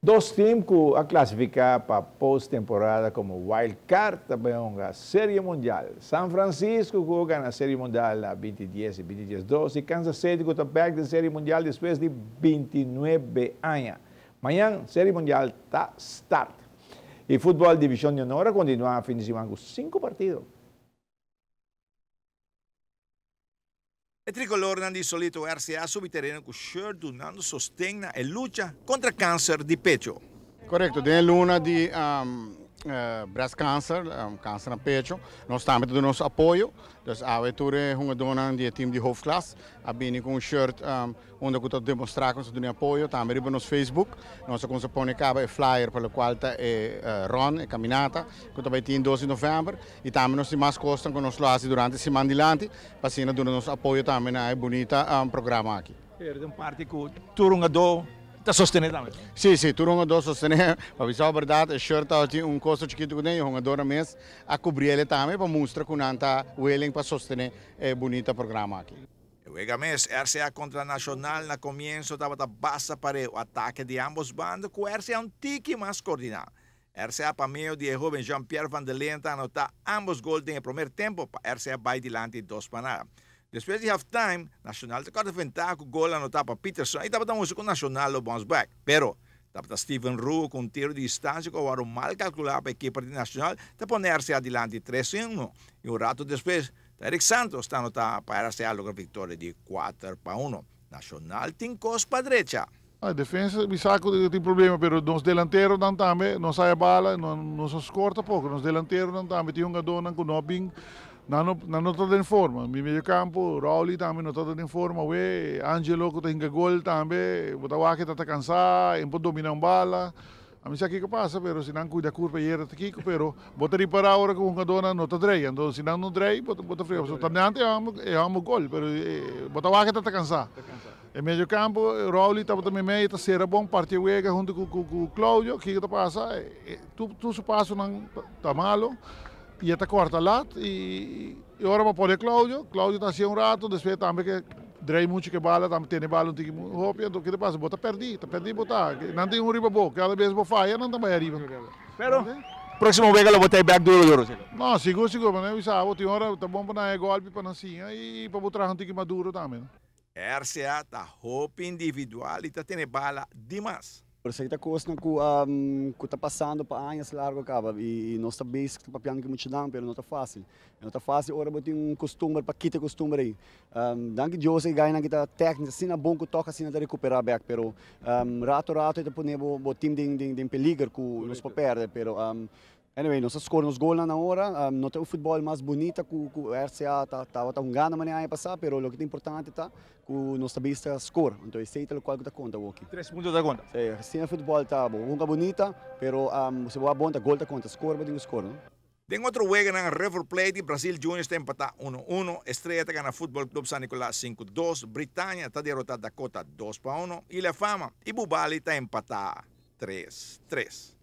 Dos times a classificar para pós-temporada como wild card também a Série Mundial. São Francisco joga na Série Mundial a 2010 e 2012 e Kansas City está perto a Série Mundial depois de 29 anos. Amanhã, Série Mundial está start. E futebol Divisão de Honor continua a fim de semana com cinco partidos. E tricolorna di solito RCA subiterreno con Sher donando sostegna e lucha contro il cancer di pecho. Correcto, tiene luna di um, uh, breast cancer, um, kanker aan pecho. Nós estamos dando nosso apoio. Dus a vetura uma dona de time de hoofdklas. A bini shirt um shirt um, onde eu demonstrar que nós dando apoio. Também riba nosso Facebook. Nós conseguimos pôr cabo e flyer pelo qual tá e uh, ron e caminata. Que também tem 12 de novembro. E também nós mais costam com nosso lazi durante a semana de lante. Passando dando nosso apoio também na bonita um, ehm, programa aqui. Perde um parte com Turungador. të sostenet amë. Si, si, tu ronga do sostene, pa visau verdade, a shërta ati un kosto chiquito que tem, ronga dora mes, a cobrir ele também, para mostrar que nanta Welling para sostener é bonita programa aqui. Juega mes, RCA contra Nacional na comienzo estava da bassa para o ataque de ambos bandos, com RCA um tique mais coordenado. RCA para meio de jovem Jean-Pierre Van de Lenta anotar ambos gols em primeiro tempo, para RCA vai delante dois para nada. Después de halftime, Nacional tocou ventaja com o gol anotado para Peterson. e estava da música Nacional o bounce back. Pero, estava Steven Rue com um tiro de distância que agora mal calculado para a equipe de Nacional de ponerse adelante 3-1. E um rato depois, Eric Santos está anotado para se a vitória de 4 para 1. Nacional tem costa para a ah, direita. A defesa Bisaco tem problema, pero nos delanteiros não também, não sai a bala, não, não se corta pouco. Nos delanteiros não também, tem um gadão com o Nobin não, nós não estamos em forma. No meio campo, Raul também não está em forma. Ué, Angelo, que tem que gol também. O Tawaki está cansado, não pode dominar uma bala. A mim aqui que passa, mas se não cuida a curva, era aqui, pero bota reparar agora que um cadona não está dreia. Então, se não não dreia, bota, bota frio. Só também antes eh, está cansado. Em meio campo, Raul estava também meio, está era bom, partiu junto com o Cláudio, o que está passa? tudo tu se passa, não está malo e esta corta e y, y vou me o Cláudio Claudio está haciendo um rato, depois também que drei muito que bala, também tem bala, tem roupa, então que passa, bota perdi, tá perdi botar, não tem um riba bom, cada vez vou faia, não tem mais riba. Pero próximo vez vou botar back duro duro. Não, seguro, seguro, mas eu sabe, tem hora tá bom para golpe para assim, e para botar um tique maduro também. RCA tá roupa individual e tá tendo bala demais. Presejte coisa ku um, ku tá passando para anos largo acaba e, não nós que para piano que muito dão, mas não está fácil. Não está fácil, eu tenho um costume para quita costume aí. Um, dan que Deus e ganha que tá técnica, assim é bom que toca assim é na recuperar back, mas um, rato rato eu estou bo, o time de de, de que nos perde, Anyway, nós scoramos gol na hora, um, não tem o futebol mais bonito que o RCA tá, tá, tá um ganho amanhã a passar, mas o que é importante tá que nós sabemos score, então esse é o qual que conta o Três pontos da conta. Sim, o futebol tá bom, uma bonita, mas se for bom, tá gol está conta, score, mas score, não? Tem outro jogo na River Plate, Brasil Juniors está empatado 1-1, Estrela está ganhando Futebol Clube San Nicolás 5-2, Britânia está derrotada Dakota 2-1, e La Fama e Bubali está empatado 3-3.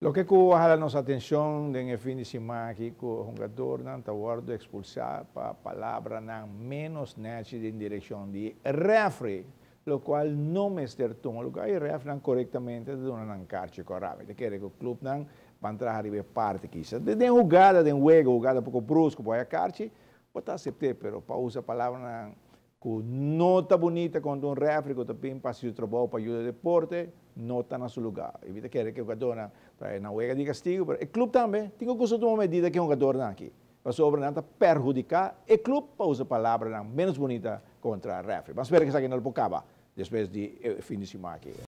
Lo que Cuba a nossa atenção en fin de semana aqui com o jogador não está guardo expulsado para palavra não menos nete em direção de refri, lo qual não me estertum, lo qual refri não corretamente de uma não carche corrave, de querer que o clube não pantra arriba parte quizá. De den jogada, de um juego, jogada pouco brusco, para a carche, pode aceitar, pero para usar a palavra não com nota bonita quando um refrigo também para se trabalho para ajudar o deporte, nota no seu lugar. E vida que o jogador na huelga de castigo, mas o clube também tem que usar uma medida que o jogador não aqui. Para sobre nada perjudicar o clube para usar a menos bonita contra o refri. Mas espero que isso aqui não acaba depois de eh, fim de semana aqui.